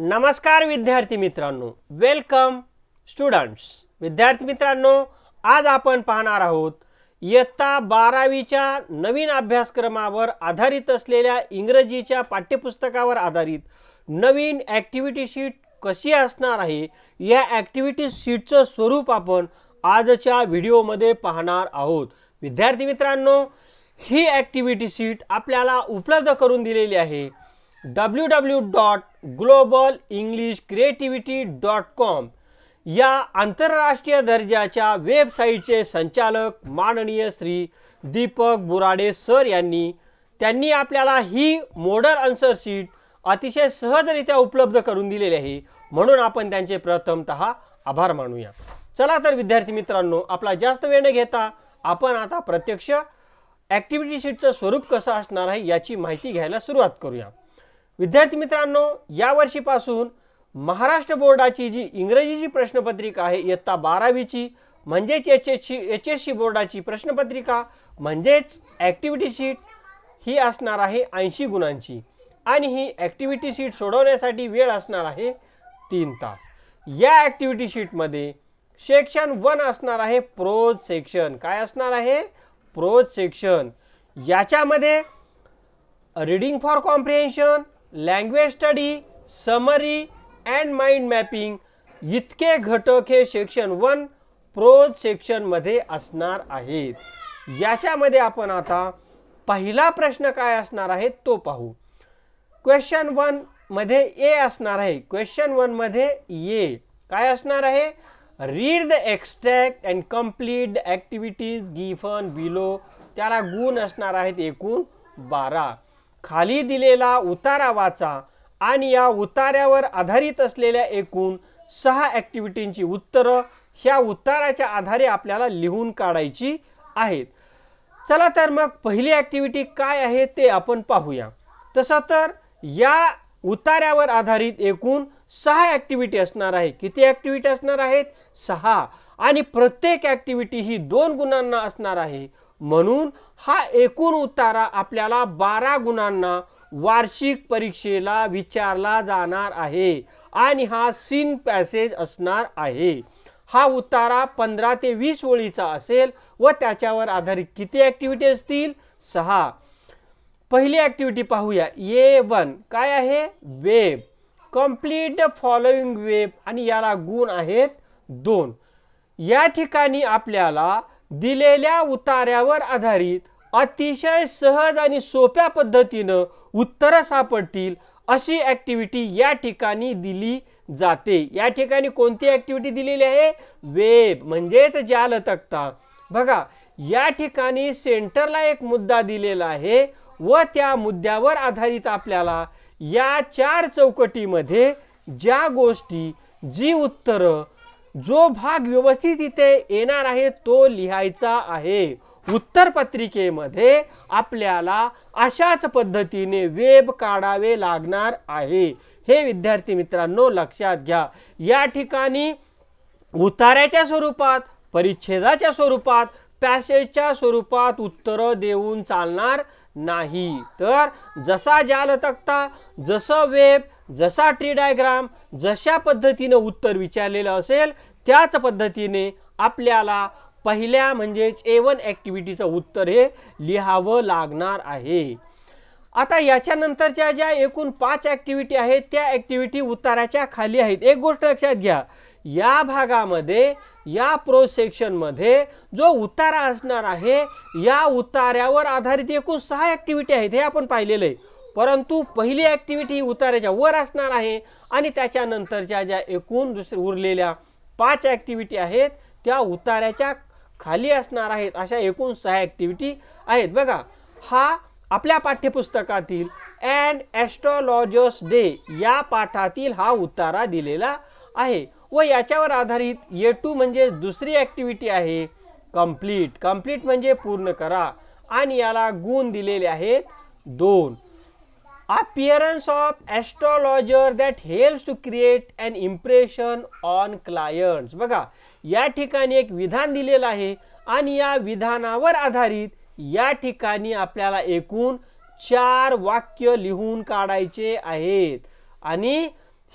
नमस्कार विद्यार्थी मित्रांनो वेलकम स्टुडंट्स विद्यार्थी मित्रांनो आज आपण पाहणार आहोत इयत्ता बारावीच्या नवीन अभ्यासक्रमावर आधारित असलेल्या इंग्रजीच्या पाठ्यपुस्तकावर आधारित नवीन ॲक्टिव्हिटी शीट कशी असणार आहे या ॲक्टिव्हिटी शीटचं स्वरूप आपण आजच्या व्हिडिओमध्ये पाहणार आहोत विद्यार्थी मित्रांनो ही ॲक्टिव्हिटी शीट आपल्याला उपलब्ध करून दिलेली आहे W W dot dot global English com या आंतरराष्ट्रीय दर्जाच्या वेबसाईटचे संचालक माननीय श्री दीपक बुराडे सर यांनी त्यांनी आपल्याला ही मॉडल आन्सर शीट अतिशय सहजरित्या उपलब्ध करून दिलेली आहे म्हणून आपण त्यांचे प्रथमत आभार मानूया चला तर विद्यार्थी मित्रांनो आपला जास्त वेळ न घेता आपण आता प्रत्यक्ष ॲक्टिव्हिटी शीटचं स्वरूप कसं असणार आहे याची माहिती घ्यायला सुरुवात करूया विद्यार्थी मित्रांनो यावर्षीपासून महाराष्ट्र बोर्डाची जी इंग्रजीची प्रश्नपत्रिका आहे इयत्ता बारावीची म्हणजेच H S C H S C बोर्डाची प्रश्नपत्रिका म्हणजेच ॲक्टिव्हिटी शीट ही असणार आहे ऐंशी गुणांची आणि ही ॲक्टिव्हिटी शीट सोडवण्यासाठी वेळ असणार आहे तीन तास या ॲक्टिव्हिटी शीटमध्ये सेक्शन वन असणार आहे प्रोज सेक्शन काय असणार आहे प्रोज सेक्शन याच्यामध्ये reading for comprehension language study summary and mind mapping इतके घटक हे सेक्शन वन प्रोज सेक्शनमध्ये असणार आहेत याच्यामध्ये आपण आता पहिला प्रश्न काय असणार आहे तो पाहू क्वेश्चन वन मध्ये ए असणार आहे क्वेश्चन वनमध्ये ए काय असणार आहे read the extract and complete the activities given below त्याला गुण असणार आहेत एकूण बारा खाली दिलेला उतारा वाचा आणि या उतार्यावर आधारित असलेल्या एकूण सहा ॲक्टिव्हिटींची उत्तरं ह्या उताराच्या आधारे आपल्याला लिहून काढायची आहेत चला तर मग पहिली ॲक्टिव्हिटी काय आहे ते आपण पाहूया तसं तर या उतार्यावर आधारित एकूण सहा ॲक्टिव्हिटी असणार आहे किती ॲक्टिव्हिटी असणार आहेत सहा आणि प्रत्येक ॲक्टिव्हिटी ही दोन गुणांना असणार आहे म्हणून हा एकूण उतारा आपल्याला बारा गुणांना वार्षिक परीक्षेला विचारला जाणार आहे आणि हा सीन पॅसेज असणार आहे हा उतारा पंधरा ते वीस ओळीचा असेल व त्याच्यावर आधारित किती ॲक्टिव्हिटी असतील सहा पहिली ॲक्टिव्हिटी पाहूया ए वन काय आहे वेब कम्प्लीट फॉलोइंग वेब आणि याला गुण आहेत दोन या ठिकाणी आपल्याला दिलेल्या उतार्यावर आधारित अतिशय सहज आणि सोप्या पद्धतीनं उत्तरं सापडतील अशी ॲक्टिव्हिटी या ठिकाणी दिली जाते या ठिकाणी कोणती ॲक्टिव्हिटी दिलेली आहे वेब म्हणजेच जाल तक्ता बघा या ठिकाणी सेंटरला एक मुद्दा दिलेला आहे व त्या मुद्द्यावर आधारित आपल्याला या चार चौकटीमध्ये ज्या गोष्टी जी उत्तरं जो भाग व्यवस्थित इथे येणार आहे तो लिहायचा आहे उत्तर पत्रिकेमध्ये आपल्याला अशाच पद्धतीने वेब काढावे लागणार आहे हे विद्यार्थी मित्रांनो लक्षात घ्या या ठिकाणी उतार्याच्या स्वरूपात परिच्छेदाच्या स्वरूपात पॅसेजच्या स्वरूपात उत्तरं देऊन चालणार नाही तर जसा जाल तक्ता जसं वेब जसा ट्री डायग्राम जशा पद्धतीनं उत्तर विचारलेलं असेल त्याच पद्धतीने आपल्याला पहिल्या म्हणजेच ए वन ॲक्टिव्हिटीचं उत्तर हे लिहावं लागणार आहे आता याच्यानंतरच्या ज्या एकूण पाच ॲक्टिव्हिटी आहेत त्या ॲक्टिव्हिटी उत्तराच्या खाली आहेत एक गोष्ट लक्षात घ्या या भागामध्ये या प्रो जो उतारा असणार आहे या उतार्यावर आधारित एकूण सहा ॲक्टिव्हिटी आहेत हे आपण पाहिलेलं आहे परंतु पहिली ॲक्टिव्हिटी उतार्याच्या वर असणार आहे आणि त्याच्यानंतरच्या ज्या एकूण दुसऱ्या उरलेल्या पाच ॲक्टिव्हिटी आहेत त्या उतार्याच्या खाली असणार आहेत अशा एकूण सहा ॲक्टिव्हिटी आहेत बघा हा आपल्या पाठ्यपुस्तकातील अँड ॲस्ट्रॉलॉजर्स डे या पाठातील हा उतारा दिलेला आहे व याच्यावर आधारित ए टू म्हणजे दुसरी ॲक्टिव्हिटी आहे कम्प्लीट कम्प्लीट म्हणजे पूर्ण करा आणि याला गुण दिलेले आहेत दोन appearance of astrologer that helps to create an impression on clients बघा या ठिकाणी एक विधान दिलेलं आहे आणि या विधानावर आधारित या ठिकाणी आपल्याला एकूण चार वाक्य लिहून काढायचे आहेत आणि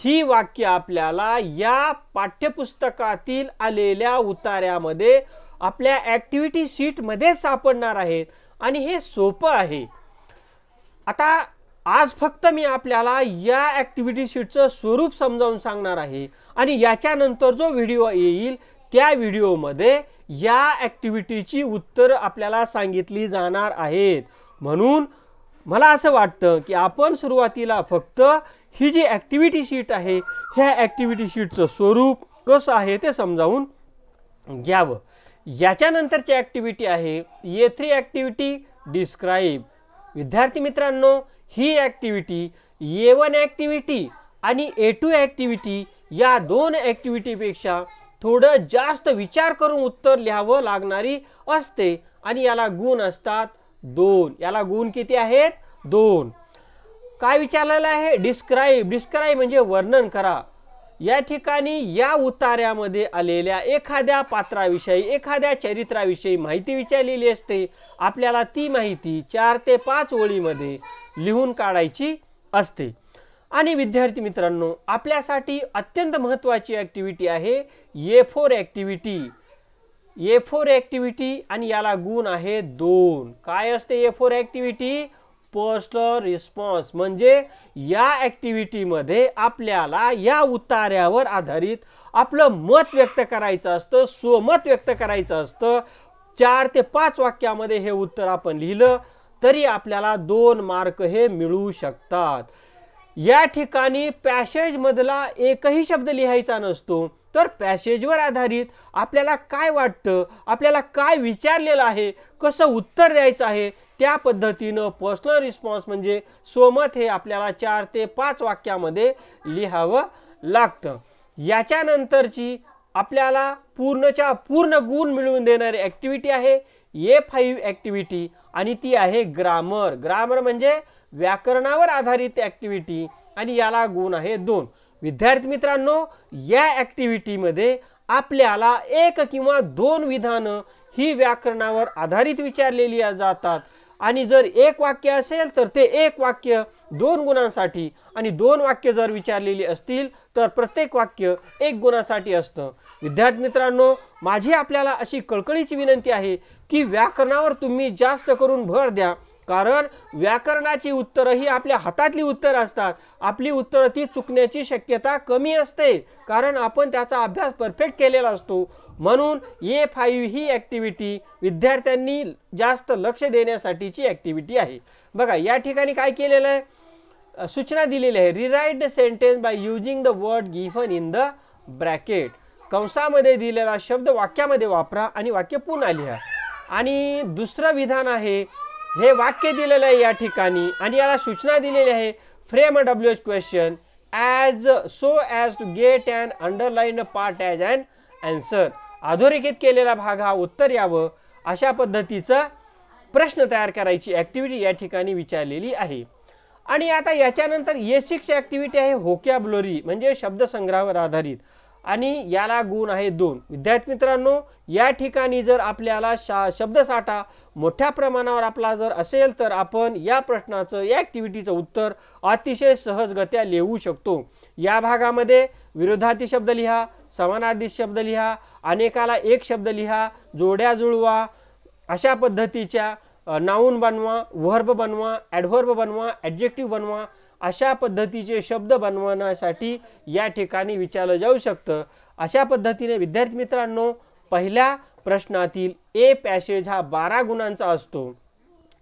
ही वाक्य आपल्याला या पाठ्यपुस्तकातील आलेल्या उतार्यामध्ये आपल्या ॲक्टिव्हिटी शीटमध्ये सापडणार आहेत आणि हे सोपं आहे आता आज फक्त मी आपल्याला या ॲक्टिव्हिटी शीटचं स्वरूप समजावून सांगणार आहे आणि याच्यानंतर जो व्हिडिओ येईल त्या व्हिडिओमध्ये या ॲक्टिव्हिटीची उत्तरं आपल्याला सांगितली जाणार आहेत म्हणून मला असं वाटतं की आपण सुरुवातीला फक्त ही जी ॲक्टिव्हिटी शीट आहे ह्या ॲक्टिव्हिटी शीटचं स्वरूप कसं आहे ते समजावून घ्यावं याच्यानंतरची ॲक्टिव्हिटी आहे ये थ्री ॲक्टिव्हिटी डिस्क्राईब विद्यार्थी मित्रांनो ही ॲक्टिव्हिटी ए वन ॲक्टिव्हिटी आणि ए टू ॲक्टिव्हिटी या दोन ॲक्टिव्हिटीपेक्षा थोडं जास्त विचार करून उत्तर लिहावं लागणारी असते आणि याला गुण असतात दोन याला गुण किती आहेत दोन काय विचारलेलं आहे डिस्क्राईब डिस्क्राईब म्हणजे वर्णन करा या ठिकाणी या उतार्यामध्ये आलेल्या एखाद्या पात्राविषयी एखाद्या चरित्राविषयी माहिती विचारलेली असते आपल्याला ती माहिती चार ते पाच ओळीमध्ये लिहून काढायची असते आणि विद्यार्थी मित्रांनो आपल्यासाठी अत्यंत महत्त्वाची ॲक्टिव्हिटी आहे A four activity A four activity आणि याला गुण आहे दोन काय असते A four activity personal response म्हणजे या ॲक्टिव्हिटीमध्ये आपल्याला या उतार्यावर आधारित आपलं मत व्यक्त करायचं असतं स्वमत व्यक्त करायचं असतं चार ते पाच वाक्यामध्ये हे उत्तर आपण लिहिलं तरी आपल्याला दोन मार्क हे मिळू शकतात या ठिकाणी पॅसेजमधला एकही शब्द लिहायचा नसतो तर पॅसेजवर आधारित आपल्याला काय वाटतं आपल्याला काय विचारलेलं आहे कसं उत्तर द्यायचं आहे त्या पद्धतीनं पर्सनल रिस्पॉन्स म्हणजे सोमत हे आपल्याला चार ते पाच वाक्यामध्ये लिहावं लागतं याच्यानंतरची आपल्याला पूर्णच्या पूर्ण गुण मिळवून देणारी ॲक्टिव्हिटी आहे ए फाईव्ह ॲक्टिव्हिटी आणि ती आहे ग्रामर ग्रामर म्हणजे व्याकरणावर आधारित ॲक्टिव्हिटी आणि याला गुण आहे दोन विद्यार्थी मित्रांनो या ॲक्टिव्हिटीमध्ये आपल्याला एक किंवा दोन विधानं ही व्याकरणावर आधारित विचारलेली जातात आणि जर एक वाक्य असेल तर ते एक वाक्य दोन गुणांसाठी आणि दोन वाक्य जर विचारलेली असतील तर प्रत्येक वाक्य एक गुणासाठी असतं विद्यार्थी मित्रांनो माझी आपल्याला अशी कळकळीची विनंती आहे की व्याकरणावर तुम्ही जास्त करून भर द्या कारण व्याकरणाची उत्तरं ही आपल्या हातातली उत्तरं असतात आपली उत्तरं ती चुकण्याची शक्यता कमी असते कारण आपण त्याचा अभ्यास परफेक्ट केलेला असतो म्हणून ए फाईव्ह ही ॲक्टिव्हिटी विद्यार्थ्यांनी जास्त लक्ष देण्यासाठीची ॲक्टिव्हिटी आहे बघा या ठिकाणी काय केलेलं आहे सूचना दिलेली आहे rewrite the sentence by using the word given in the bracket कंसामध्ये दिलेला शब्द वाक्यामध्ये वापरा आणि वाक्य पुन्हा लिहा आणि दुसरं विधान आहे हे वाक्य दिलेलं आहे या ठिकाणी आणि याला सूचना दिलेली आहे frame a W H question as so as to get and underline part as and answer अधोरेखित केलेला भाग हा उत्तर यावं अशा पद्धतीचं प्रश्न तयार करायची ॲक्टिव्हिटी या ठिकाणी विचारलेली आहे आणि आता याच्यानंतर ए सिक्स ॲक्टिव्हिटी आहे ब्लोरी म्हणजे शब्दसंग्रहावर आधारित आणि याला गुण आहे दोन विद्यार्थी मित्रांनो या ठिकाणी जर आपल्याला शा शब्दसाठा मोठ्या प्रमाणावर आपला जर असेल तर आपण या प्रश्नाचं या ॲक्टिव्हिटीचं उत्तर अतिशय सहजगत्या लिहू शकतो या भागामध्ये विरोधार्थी शब्द लिहा समानार्थी शब्द लिहा अनेकाला एक शब्द लिहा जोड्या जुळवा अशा पद्धतीच्या नाऊन बनवा व्हर्ब बनवा ॲडव्हर्ब बनवा ॲडजेक्टिव्ह बनवा अशा पद्धतीचे शब्द बनवण्यासाठी या ठिकाणी विचारलं जाऊ शकतं अशा पद्धतीने विद्यार्थी मित्रांनो पहिल्या प्रश्नातील ए पॅसेज हा बारा गुणांचा असतो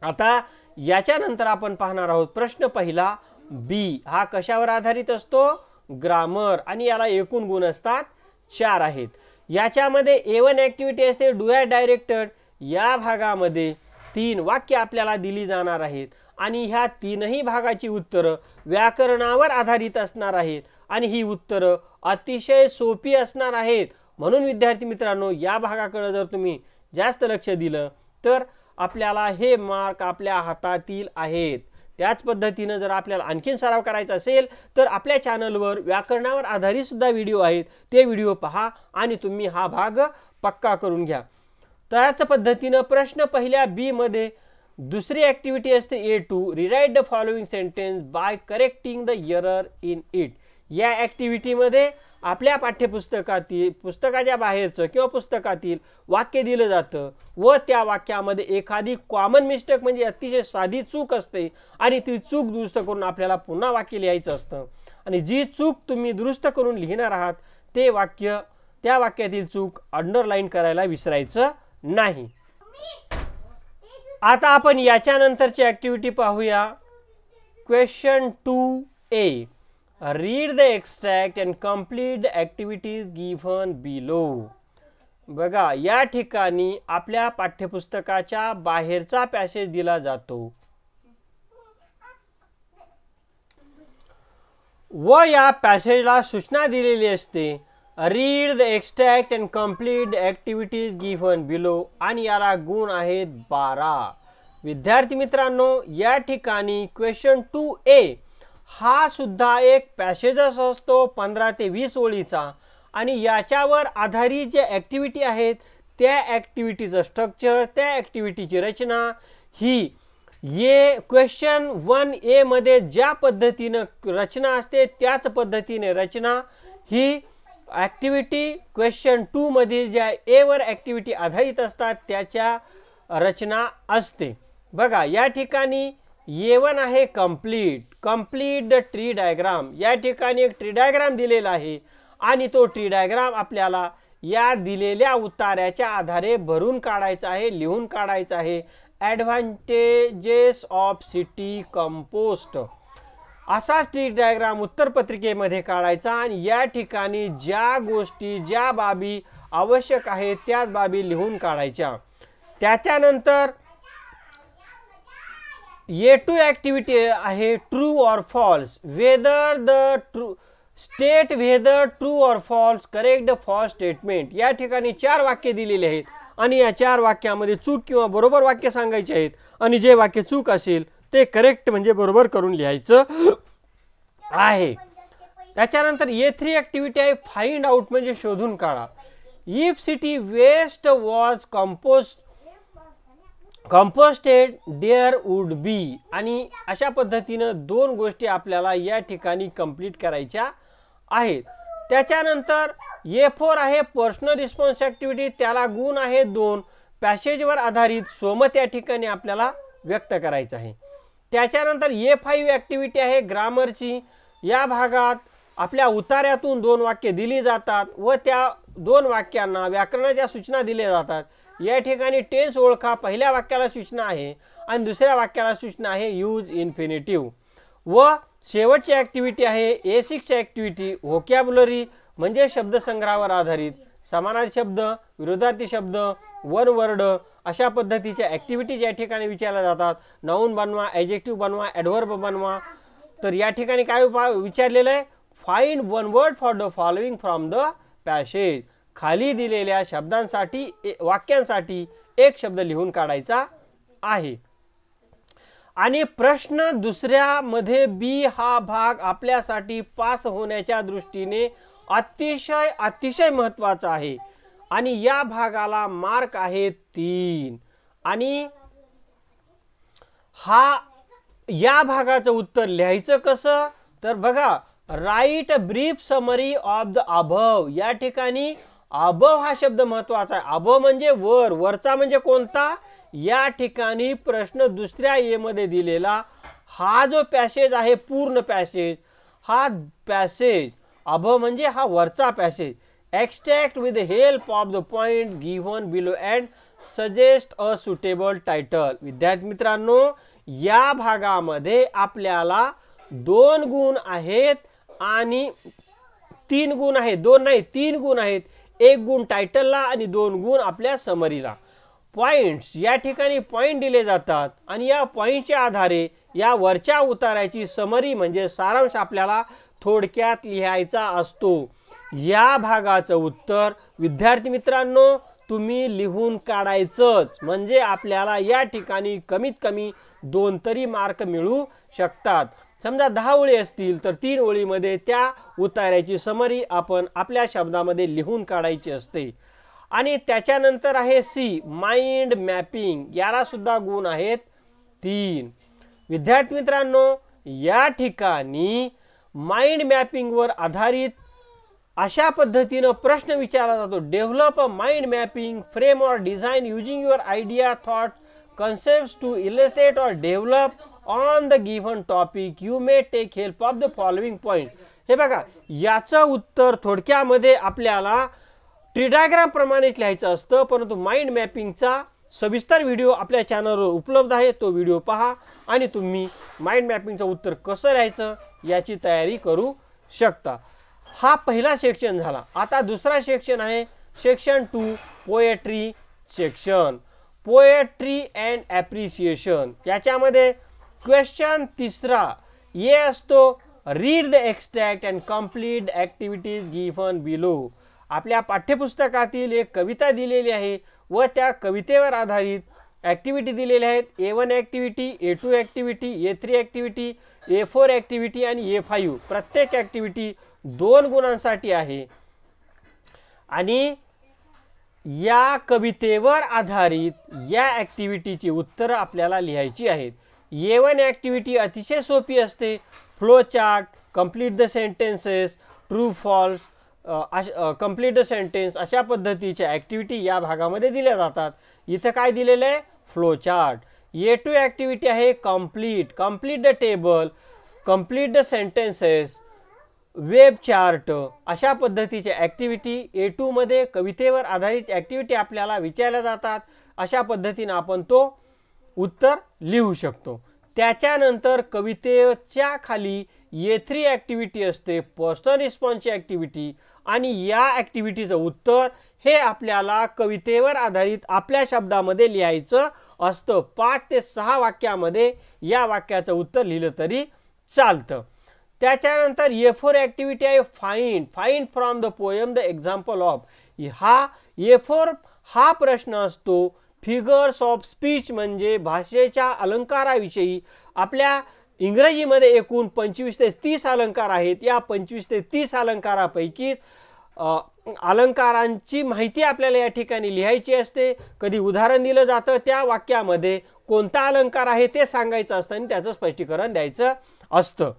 आता याच्यानंतर आपण पाहणार आहोत प्रश्न पहिला बी हा कशावर आधारित असतो ग्रामर आणि याला एकूण गुण असतात चार आहेत याच्यामध्ये ए वन ॲक्टिव्हिटी असते डुआर डायरेक्टर या भागामध्ये तीन वाक्य आपल्याला दिली जाणार आहेत आणि ह्या तीनही भागाची उत्तरं व्याकरणावर आधारित असणार आहेत आणि ही उत्तरं अतिशय सोपी असणार आहेत म्हणून विद्यार्थी मित्रांनो या भागाकडं जर तुम्ही जास्त लक्ष दिलं तर आपल्याला हे मार्क आपल्या हातातील आहेत त्याच पद्धतीनं जर आपल्याला आणखीन सराव करायचा असेल तर आपल्या चॅनलवर व्याकरणावर आधारित सुद्धा व्हिडिओ आहेत ते व्हिडिओ पहा आणि तुम्ही हा भाग पक्का करून घ्या त्याच पद्धतीनं प्रश्न पहिल्या बीमध्ये दुसरी ॲक्टिव्हिटी असते A two rewrite the following sentence by correcting the error in it या ॲक्टिव्हिटीमध्ये आपल्या पाठ्यपुस्तकातील पुस्तकाच्या बाहेरचं किंवा पुस्तकातील वाक्य दिलं जातं व त्या वाक्यामध्ये एखादी कॉमन मिस्टेक म्हणजे अतिशय साधी चूक असते आणि ती चूक दुरुस्त करून आपल्याला पुन्हा वाक्य लिहायचं असतं आणि जी चूक तुम्ही दुरुस्त करून लिहिणार आहात ते वाक्य त्या वाक्यातील चूक अंडरलाईन करायला विसरायचं नाही आता आपण याच्यानंतरची ॲक्टिव्हिटी पाहूया question two A read the extract and complete the activities given below बघा या ठिकाणी आपल्या पाठ्यपुस्तकाच्या बाहेरचा पॅसेज दिला जातो व या पॅसेजला सूचना दिलेली असते read the extract and complete activities given below आणि याला गुण आहेत बारा विद्यार्थी मित्रांनो या ठिकाणी क्वेश्चन टू ए हा सुद्धा एक पॅसेजच असतो पंधरा ते वीस ओळीचा आणि याच्यावर आधारित ज्या ॲक्टिव्हिटी आहेत त्या ॲक्टिव्हिटीचं स्ट्रक्चर त्या ॲक्टिव्हिटीची रचना ही ये क्वेश्चन वन एमध्ये ज्या पद्धतीनं रचना असते त्याच पद्धतीने रचना ही ॲक्टिव्हिटी क्वेश्चन टूमधील ज्या एवर ॲक्टिव्हिटी आधारित असतात त्याच्या रचना असते बघा या ठिकाणी वन आहे complete complete the tree diagram या ठिकाणी एक ट्री डायग्राम दिलेला आहे आणि तो ट्री डायग्राम आपल्याला या दिलेल्या उतार्याच्या आधारे भरून काढायचा आहे लिहून काढायचा आहे ॲडव्हान्टेजेस ऑफ सिटी कंपोस्ट असा स्ट्रीट डायग्राम उत्तरपत्रिकेमध्ये काढायचा आणि या ठिकाणी ज्या गोष्टी ज्या बाबी आवश्यक आहेत त्याच बाबी लिहून काढायच्या त्याच्यानंतर ये टू ॲक्टिव्हिटी आहे true or false whether the true state whether true or false correct the false statement या ठिकाणी चार वाक्य दिलेली आहेत आणि या चार वाक्यामध्ये चूक किंवा बरोबर वाक्य सांगायचे आहेत आणि जे वाक्य चूक असेल ते करेक्ट म्हणजे बरोबर करून लिहायचं आहे त्याच्यानंतर ए थ्री ॲक्टिव्हिटी आहे फाइंड आउट म्हणजे शोधून काढा if city waste was compost composted there would be आणि अशा पद्धतीनं दोन गोष्टी आपल्याला या ठिकाणी कंप्लीट करायच्या आहेत त्याच्यानंतर ए फोर आहे पर्सनल रिस्पॉन्स ॲक्टिव्हिटी त्याला गुण आहे दोन पॅसेजवर आधारित सोमत या ठिकाणी आपल्याला व्यक्त करायचं आहे त्याच्यानंतर ए फाईव्ह ॲक्टिव्हिटी आहे ग्रामरची या भागात आपल्या उतार्यातून दोन वाक्य दिली जातात व त्या दोन वाक्यांना व्याकरणाच्या सूचना दिल्या जातात या ठिकाणी टेन्स ओळखा पहिल्या वाक्याला सूचना आहे आणि दुसऱ्या वाक्याला सूचना आहे यूज इन्फिनेटिव्ह व शेवटची ॲक्टिव्हिटी आहे ए सिक्सची ॲक्टिव्हिटी व्होकॅबुलरी म्हणजे शब्दसंग्रहावर आधारित समानार्थी शब्द विरोधार्थी शब्द वन वर्ड अशा पद्धतीच्या ॲक्टिव्हिटीज या ठिकाणी विचारल्या जातात नाऊन बनवा एजेक्टिव्ह बनवा ॲडवर्ब बनवा तर या ठिकाणी काय विचारलेलं आहे find one word for the following from the passage खाली दिलेल्या शब्दांसाठी वाक्यांसाठी एक शब्द लिहून काढायचा आहे आणि प्रश्न दुसऱ्यामध्ये बी हा भाग आपल्यासाठी पास होण्याच्या दृष्टीने अतिशय अतिशय महत्त्वाचा आहे आणि या भागाला मार्क आहे तीन आणि हा या भागाचं उत्तर लिहायचं कसं तर बघा write brief summary of the above या ठिकाणी अभव हा शब्द महत्वाचा आहे अभव म्हणजे वर वरचा म्हणजे कोणता या ठिकाणी प्रश्न दुसऱ्या ए मध्ये दिलेला हा जो पॅसेज आहे पूर्ण पॅसेज हा पॅसेज अभव म्हणजे हा वरचा passage extract with the help of the point given below and suggest a suitable title विद्यार्थी मित्रांनो या भागामध्ये आपल्याला दोन गुण आहेत आणि तीन गुण आहेत दोन नाही तीन गुण आहेत एक गुण टायटलला आणि दोन गुण आपल्या समरीला पॉईंट्स या ठिकाणी पॉईंट दिले जातात आणि या पॉईंटच्या आधारे या वरच्या उताराची समरी म्हणजे सारांश आपल्याला थोडक्यात लिहायचा असतो या भागाचं उत्तर विद्यार्थी मित्रांनो तुम्ही लिहून काढायचंच म्हणजे आपल्याला या ठिकाणी कमीत कमी दोन तरी मार्क मिळू शकतात समजा दहा ओळी असतील तर तीन ओळीमध्ये त्या उतार्याची समरी आपण आपल्या शब्दामध्ये लिहून काढायची असते आणि त्याच्यानंतर आहे सी माइंड मॅपिंग याला सुद्धा गुण आहेत तीन विद्यार्थी मित्रांनो या ठिकाणी माइंड मॅपिंगवर आधारित अशा पद्धतीनं प्रश्न विचारला जातो develop a mind mapping frame or design using your idea thought concept to illustrate or develop on the given topic you may take help of the following point हे बघा याचं उत्तर थोडक्यामध्ये आपल्याला प्रमाणेच लिहायचं असतं परंतु माइंड मॅपिंगचा सविस्तर व्हिडिओ आपल्या चॅनलवर उपलब्ध आहे तो व्हिडिओ पहा आणि तुम्ही माइंड मॅपिंगचं उत्तर कसं लिहायचं याची तयारी करू शकता हा पहिला सेक्शन झाला आता दुसरा सेक्शन आहे section two poetry section poetry and appreciation याच्यामध्ये क्वेश्चन तिसरा ये असतो read the extract and complete activities given below आपल्या पाठ्यपुस्तकातील एक कविता दिलेली आहे व त्या कवितेवर आधारित ॲक्टिव्हिटी दिलेल्या आहेत A one activity A two activity A three activity A four activity आणि ए फाईव्ह प्रत्येक ॲक्टिव्हिटी दोन गुणांसाठी आहे आणि या कवितेवर आधारित या ॲक्टिव्हिटीची उत्तरं आपल्याला लिहायची आहेत ए वन ॲक्टिव्हिटी अतिशय सोपी असते flow chart complete the sentences true false अश कम्प्लीट द सेंटेन्स अशा पद्धतीच्या ॲक्टिव्हिटी या भागामध्ये दिल्या जातात इथं काय दिलेलं आहे flow chart A two activity आहे complete complete the table complete the sentences web chart अशा पद्धतीच्या ॲक्टिव्हिटी ए टूमध्ये कवितेवर आधारित ॲक्टिव्हिटी आपल्याला विचारल्या जातात अशा पद्धतीनं आपण तो उत्तर लिहू शकतो त्याच्यानंतर कवितेच्या खाली ए थ्री ॲक्टिव्हिटी असते पर्सनल रिस्पॉन्सची ॲक्टिव्हिटी आणि या ॲक्टिव्हिटीचं उत्तर हे आपल्याला कवितेवर आधारित आपल्या शब्दामध्ये लिहायचं असतं पाच ते सहा वाक्यामध्ये या वाक्याचं उत्तर लिहिलं तरी चालतं त्याच्यानंतर ए फोर ॲक्टिव्हिटी आहे find find from the poem the example of हा ए फोर हा प्रश्न असतो फिगर्स ऑफ स्पीच म्हणजे भाषेच्या अलंकाराविषयी आपल्या इंग्रजीमध्ये एकूण पंचवीस ते तीस अलंकार आहेत या पंचवीस ते तीस अलंकारापैकीच अलंकारांची माहिती आपल्याला या ठिकाणी लिहायची असते कधी उदाहरण दिलं जातं त्या वाक्यामध्ये कोणता अलंकार आहे ते सांगायचं असतं आणि त्याचं स्पष्टीकरण द्यायचं असतं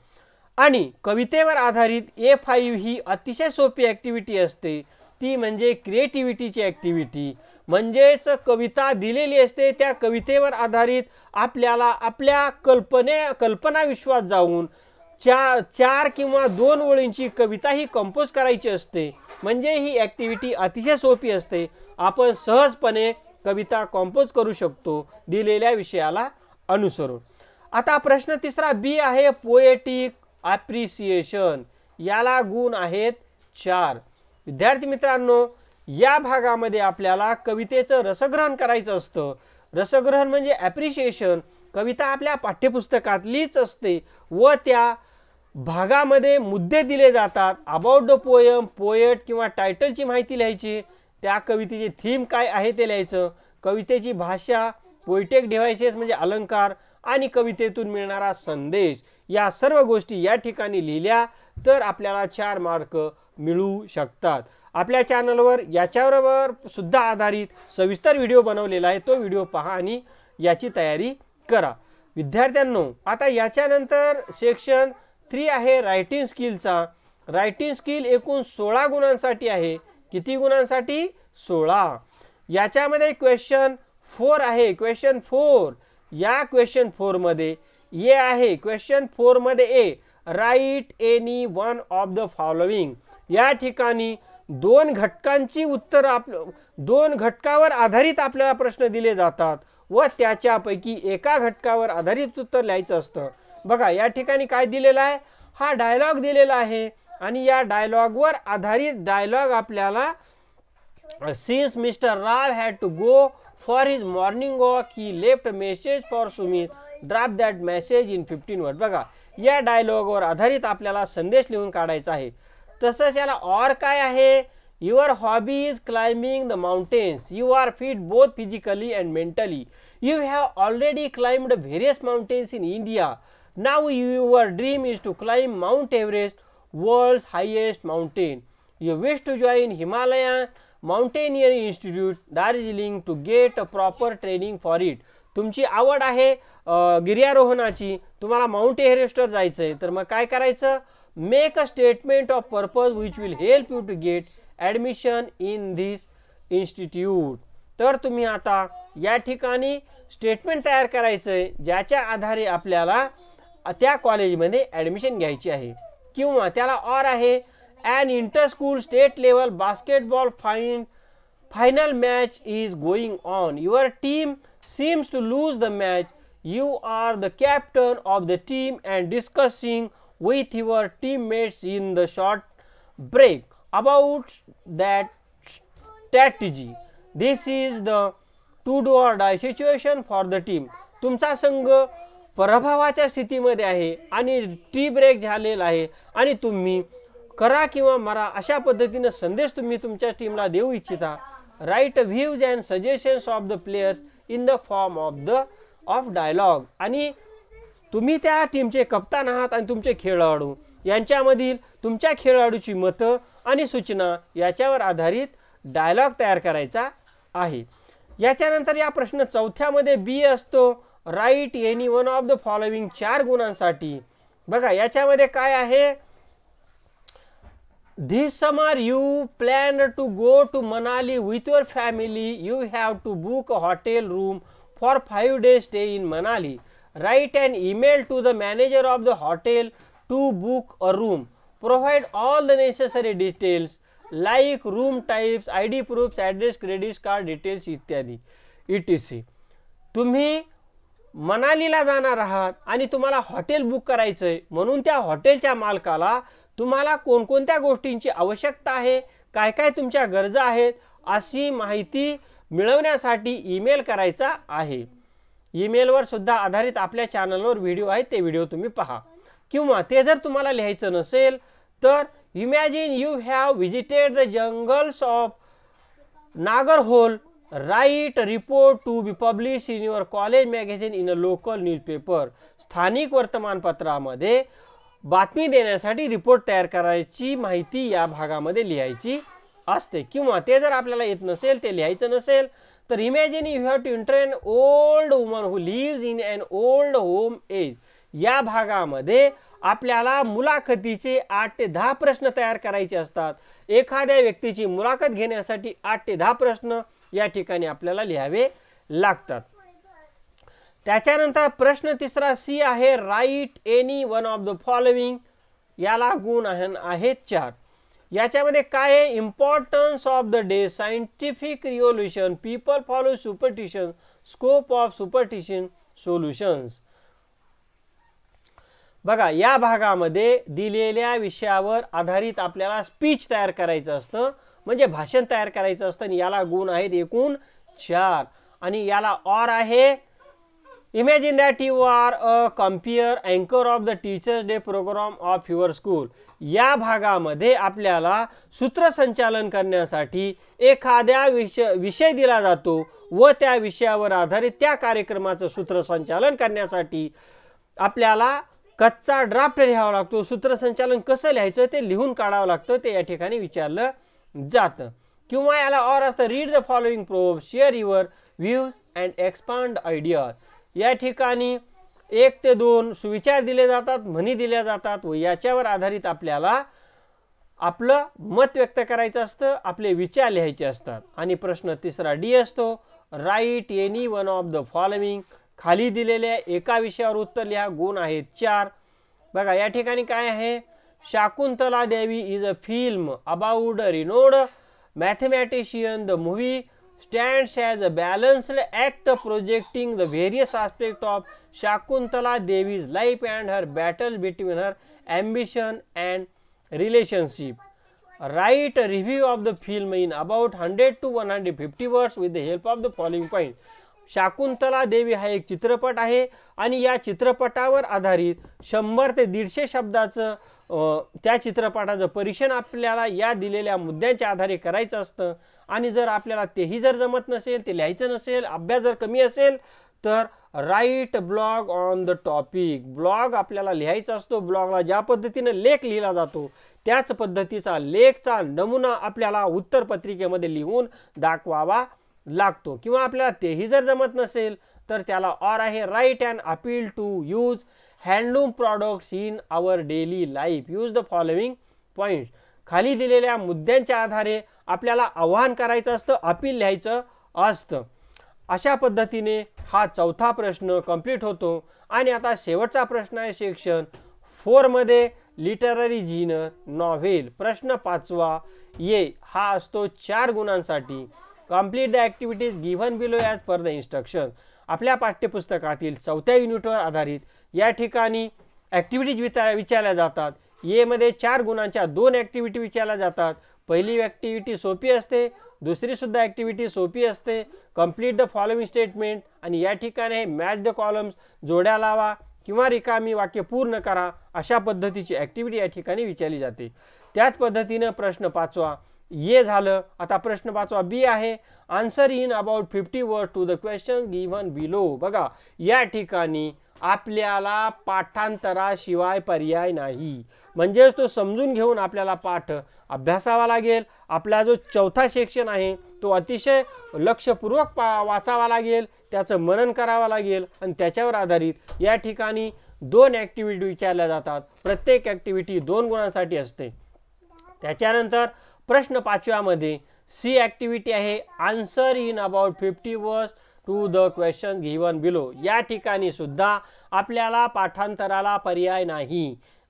आणि कवितेवर आधारित ए फाईव्ह ही अतिशय सोपी ॲक्टिव्हिटी असते ती म्हणजे क्रिएटिव्हिटीची ॲक्टिव्हिटी म्हणजेच कविता दिलेली असते त्या कवितेवर आधारित आपल्याला आपल्या कल्पने कल्पनाविश्वास जाऊन चा चार किंवा दोन ओळींची कविता ही कंपोज करायची असते म्हणजे ही ॲक्टिव्हिटी अतिशय सोपी असते आपण सहजपणे कविता कंपोज करू शकतो दिलेल्या विषयाला अनुसरून आता प्रश्न तिसरा बी आहे पोएटिक ॲप्रिसिएशन याला गुण आहेत चार विद्यार्थी मित्रांनो या भागामध्ये आपल्याला कवितेचं रसग्रहण करायचं असतं रसग्रहण म्हणजे ॲप्रिशिएशन कविता आपल्या पाठ्यपुस्तकातलीच असते व त्या भागामध्ये मुद्दे दिले जातात अबाउट द पोयम पोएट किंवा टायटलची माहिती लिहायची त्या कवितेची थीम काय आहे ते लिहायचं कवितेची भाषा पोयटेक डिव्हायसेस म्हणजे अलंकार आणि कवितेतून मिळणारा संदेश या सर्व गोष्टी या ठिकाणी लिहिल्या तर आपल्याला चार मार्क मिळू शकतात आपल्या चॅनलवर याच्याबरोबर सुद्धा आधारित सविस्तर व्हिडिओ बनवलेला आहे तो व्हिडिओ पहा आणि याची तयारी करा विद्यार्थ्यांनो आता याच्यानंतर सेक्शन थ्री आहे रायटिंग स्किलचा रायटिंग स्किल एकूण सोळा गुणांसाठी आहे किती गुणांसाठी सोळा याच्यामध्ये क्वेश्चन फोर आहे क्वेश्चन फोर या क्वेश्चन फोरमध्ये ए आहे क्वेश्चन फोरमध्ये A write any one of the following या ठिकाणी दोन घटकांची उत्तर आप दोन घटकावर आधारित आपल्याला प्रश्न दिले जातात व त्याच्यापैकी एका घटकावर आधारित उत्तर लिहायचं असतं बघा या ठिकाणी काय दिलेलं आहे हा डायलॉग दिलेला आहे आणि या डायलॉगवर आधारित डायलॉग आपल्याला since mister Rao had to go for his morning walk he left message for Sumit drop drop that message in fifteen word बघा या डायलॉगवर आधारित आपल्याला संदेश लिहून काढायचा आहे तसंच याला ऑर काय आहे your hobby is climbing the mountains you are fit both physically and mentally you have already climbed various mountains in India now your dream is to climb Mount Everest world highest mountain you wish to join Himalayan mountaineering institute Darjeeling to get a proper training for it तुमची आवड आहे गिर्यारोहणाची तुम्हाला mount एव्हरेस्टवर जायचं आहे तर मग काय करायचं make a statement of purpose which will help you to get admission in this institute तर तुम्ही आता या ठिकाणी स्टेटमेंट तयार करायचं आहे ज्याच्या आधारे आपल्याला त्या कॉलेजमध्ये ॲडमिशन घ्यायची आहे किंवा त्याला ऑर आहे An inter-school state level basketball final match is going on. Your team seems to lose the match. You are the captain of the team and discussing with your teammates in the short break about that strategy. This is the to do or die situation for the team. तुमचा संघ प्रभावाच्या स्थितीमध्ये आहे आणि tea break झालेला आहे आणि तुम्ही करा किंवा मरा अशा पद्धतीनं संदेश तुम्ही तुमच्या टीमला देऊ इच्छिता write views and suggestions of the players in the form of the of dialogue आणि तुम्ही त्या टीमचे कप्तान आहात आणि तुमचे खेळाडू यांच्यामधील तुमच्या खेळाडूची मतं आणि सूचना याच्यावर आधारित डायलॉग तयार करायचा आहे याच्यानंतर या प्रश्न चौथ्यामध्ये बी असतो write any one of the following चार गुणांसाठी बघा याच्यामध्ये काय आहे this summer you plan to go to Manali with your family, you have to book a hotel room for 5 days stay in Manali. Write an email to the manager of the hotel to book a room. Provide all the necessary details like room types, ID proofs, address, credit card details ityadi etc. तुम्ही मनालीला जाणार आहात आणि तुम्हाला hotel book करायचं आहे म्हणून त्या हॉटेलच्या मालकाला तुम्हाला कोणकोणत्या गोष्टींची आवश्यकता आहे काय काय तुमच्या गरजा आहेत अशी माहिती मिळवण्यासाठी ईमेल करायचा आहे ईमेलवर सुद्धा आधारित आपल्या चॅनलवर व्हिडिओ आहेत ते व्हिडिओ तुम्ही पहा किंवा ते जर तुम्हाला लिहायचं नसेल तर imagine you have visited the jungles of Nagarhole write report to be publish in your college magazine in a local newspaper स्थानिक वर्तमानपत्रामध्ये बातमी देण्यासाठी रिपोर्ट तयार करायची माहिती या भागामध्ये लिहायची असते किंवा ते जर आपल्याला येत नसेल ते लिहायचं नसेल तर imagine you have to inter an old woman who lives in an old home age या भागामध्ये आपल्याला मुलाखतीचे आठ ते दहा प्रश्न तयार करायचे असतात एखाद्या व्यक्तीची मुलाखत घेण्यासाठी आठ ते दहा प्रश्न या ठिकाणी आपल्याला लिहावे लागतात त्याच्यानंतर प्रश्न तिसरा सी आहे write any one of the following याला गुण आहेत चार याच्यामध्ये काय आहे importance of the day scientific revolution people follow superstition scope of superstition solutions बघा या भागामध्ये दिलेल्या विषयावर आधारित आपल्याला स्पीच तयार करायचं असतं म्हणजे भाषण तयार करायचं असतं आणि याला गुण आहेत एकूण चार आणि याला ऑर आहे Imagine that you are a compeer anchor of the Teachers Day program of your school. या भागामध्ये आपल्याला सूत्रसंचालन करण्यासाठी एखाद्या विषय विषय दिला जातो व त्या विषयावर आधारित त्या कार्यक्रमाचं सूत्रसंचालन करण्यासाठी आपल्याला कच्चा ड्राफ्ट लिहावा लागतो सूत्रसंचालन कसं लिहायचं ते लिहून काढावं लागतं ते या ठिकाणी विचारलं जातं किंवा याला और असतं read the following probe share your views and expand ideas या ठिकाणी एक ते दोन सुविचार दिले जातात म्हणी दिल्या जातात व याच्यावर आधारित आपल्याला आपलं मत व्यक्त करायचं असतं आपले विचार लिहायचे असतात आणि प्रश्न तिसरा डी असतो write any one of the following खाली दिलेल्या एका विषयावर उत्तर लिहा गुण आहेत चार बघा या ठिकाणी काय आहे Shakuntala Devi is a film about renowned mathematician the movie stands as a balanced act projecting the various aspects of Shakuntala Devi's life and her battle between her ambition and relationship. Write a review of the film in about 100 to 150 words with the help of the following point. Shakuntala Devi हा एक चित्रपट आहे आणि या चित्रपटावर आधारित शंभर ते दीडशे शब्दाचं त्या चित्रपटाचं परीक्षण आपल्याला या दिलेल्या मुद्द्यांच्या आधारे करायचं असतं आणि जर आपल्याला तेही जर जमत नसेल ते लिहायचं नसेल अभ्यास जर कमी असेल तर write blog on the topic blog आपल्याला लिहायचा असतो ब्लॉगला ज्या पद्धतीनं लेख लिहिला जातो त्याच पद्धतीचा लेखचा नमुना आपल्याला उत्तरपत्रिकेमध्ये लिहून दाखवावा लागतो किंवा आपल्याला तेही जर जमत नसेल तर त्याला ऑर आहे write and appeal to use handloom products in our daily life use the following points खाली दिलेल्या मुद्द्यांच्या आधारे आपल्याला आव्हान करायचं असतं अपील लिहायचं असतं अशा पद्धतीने हा चौथा प्रश्न कंप्लीट होतो आणि आता शेवटचा प्रश्न आहे सेक्शन फोरमध्ये लिटररी जीनर नॉव्हेल प्रश्न पाचवा ये हा असतो चार गुणांसाठी complete the activities given below as per the instruction आपल्या पाठ्यपुस्तकातील चौथ्या युनिटवर आधारित या ठिकाणी ॲक्टिव्हिटीज विचारल्या जातात एमध्ये चार गुणांच्या दोन ॲक्टिव्हिटी विचारल्या जातात पहिली ॲक्टिव्हिटी सोपी असते दुसरीसुद्धा ॲक्टिव्हिटी सोपी असते कम्प्लीट द फॉलोइंग स्टेटमेंट आणि या ठिकाणी हे मॅच द कॉलम्स जोड्या लावा किंवा रिकामी वाक्य पूर्ण करा अशा पद्धतीची ॲक्टिव्हिटी या ठिकाणी विचारली जाते त्याच पद्धतीनं प्रश्न पाचवा ये झालं आता प्रश्न पाचवा बी आहे answer in about fifty word to the question given below बघा या ठिकाणी आपल्याला पाठांतराशिवाय पर्याय नाही म्हणजेच तो समजून घेऊन आपल्याला पाठ अभ्यासावा लागेल आपला जो चौथा सेक्शन आहे तो अतिशय लक्षपूर्वक पा वाचावा लागेल त्याचं मनन करावं लागेल आणि त्याच्यावर आधारित या ठिकाणी दोन ॲक्टिव्हिटी विचारल्या जातात प्रत्येक ॲक्टिव्हिटी दोन गुणांसाठी असते त्याच्यानंतर प्रश्न पाचव्यामध्ये सी ॲक्टिव्हिटी आहे answer in about fifty words to the question given below या ठिकाणी सुद्धा आपल्याला पाठांतराला पर्याय नाही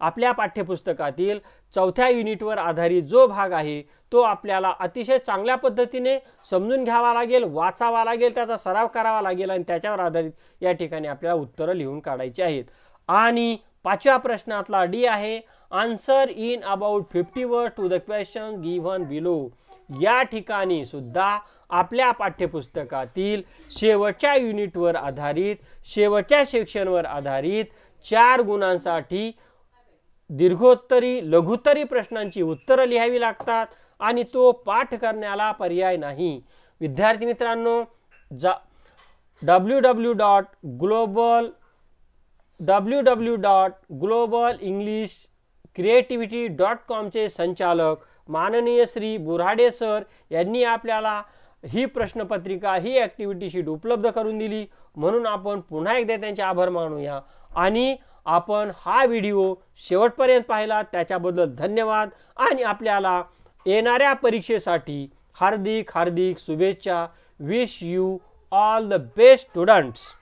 आपल्या पाठ्यपुस्तकातील चौथ्या युनिटवर आधारित जो भाग आहे तो आपल्याला अतिशय चांगल्या पद्धतीने समजून घ्यावा लागेल वाचावा लागेल त्याचा सराव करावा लागेल आणि त्याच्यावर आधारित या ठिकाणी आपल्याला उत्तरं लिहून काढायची आहेत आणि पाचव्या प्रश्नातला डी आहे answer in about fifty word to the question given below या ठिकाणी सुद्धा आपल्या पाठ्यपुस्तकातील शेवटच्या युनिटवर आधारित शेवटच्या सेक्शनवर आधारित चार गुणांसाठी दीर्घोत्तरी लघुत्तरी प्रश्नांची उत्तरं लिहावी लागतात आणि तो पाठ करण्याला पर्याय नाही विद्यार्थी मित्रांनो जा W W dot global W W dot global English creativity dot कॉमचे संचालक माननीय श्री बुराडे सर यांनी आपल्याला ही प्रश्नपत्रिका ही ॲक्टिव्हिटी शीट उपलब्ध करून दिली म्हणून आपण पुन्हा एकदा त्यांचे आभार मानूया आणि आपण हा व्हिडिओ शेवटपर्यंत पाहिला त्याच्याबद्दल धन्यवाद आणि आपल्याला येणाऱ्या परीक्षेसाठी हार्दिक हार्दिक शुभेच्छा wish you all the best students